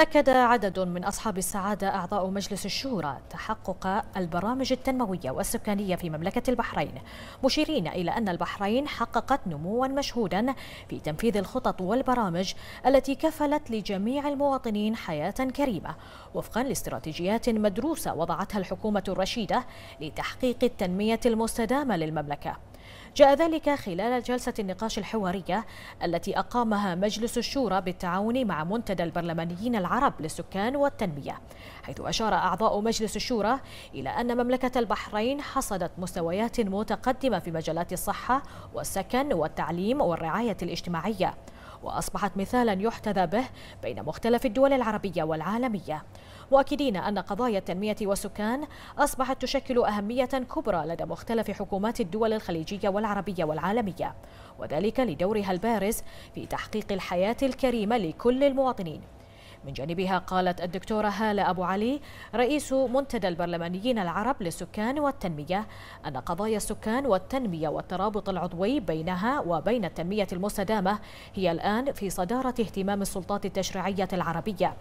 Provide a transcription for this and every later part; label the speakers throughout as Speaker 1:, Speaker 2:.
Speaker 1: أكد عدد من أصحاب السعادة أعضاء مجلس الشورى تحقق البرامج التنموية والسكانية في مملكة البحرين مشيرين إلى أن البحرين حققت نموا مشهودا في تنفيذ الخطط والبرامج التي كفلت لجميع المواطنين حياة كريمة وفقا لاستراتيجيات مدروسة وضعتها الحكومة الرشيدة لتحقيق التنمية المستدامة للمملكة جاء ذلك خلال جلسة النقاش الحوارية التي أقامها مجلس الشورى بالتعاون مع منتدى البرلمانيين العرب للسكان والتنمية حيث أشار أعضاء مجلس الشورى إلى أن مملكة البحرين حصدت مستويات متقدمة في مجالات الصحة والسكن والتعليم والرعاية الاجتماعية وأصبحت مثالا يحتذى به بين مختلف الدول العربية والعالمية مؤكدين أن قضايا التنمية والسكان أصبحت تشكل أهمية كبرى لدى مختلف حكومات الدول الخليجية والعربية والعالمية وذلك لدورها البارز في تحقيق الحياة الكريمة لكل المواطنين من جانبها قالت الدكتورة هالة أبو علي رئيس منتدى البرلمانيين العرب للسكان والتنمية أن قضايا السكان والتنمية والترابط العضوي بينها وبين التنمية المستدامة هي الآن في صدارة اهتمام السلطات التشريعية العربية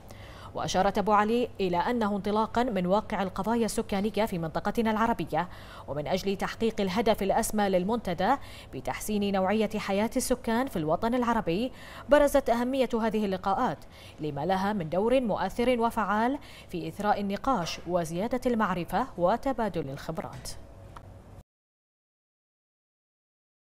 Speaker 1: وأشارت أبو علي إلى أنه انطلاقا من واقع القضايا السكانية في منطقتنا العربية ومن أجل تحقيق الهدف الأسمى للمنتدى بتحسين نوعية حياة السكان في الوطن العربي برزت أهمية هذه اللقاءات لما لها من دور مؤثر وفعال في إثراء النقاش وزيادة المعرفة وتبادل الخبرات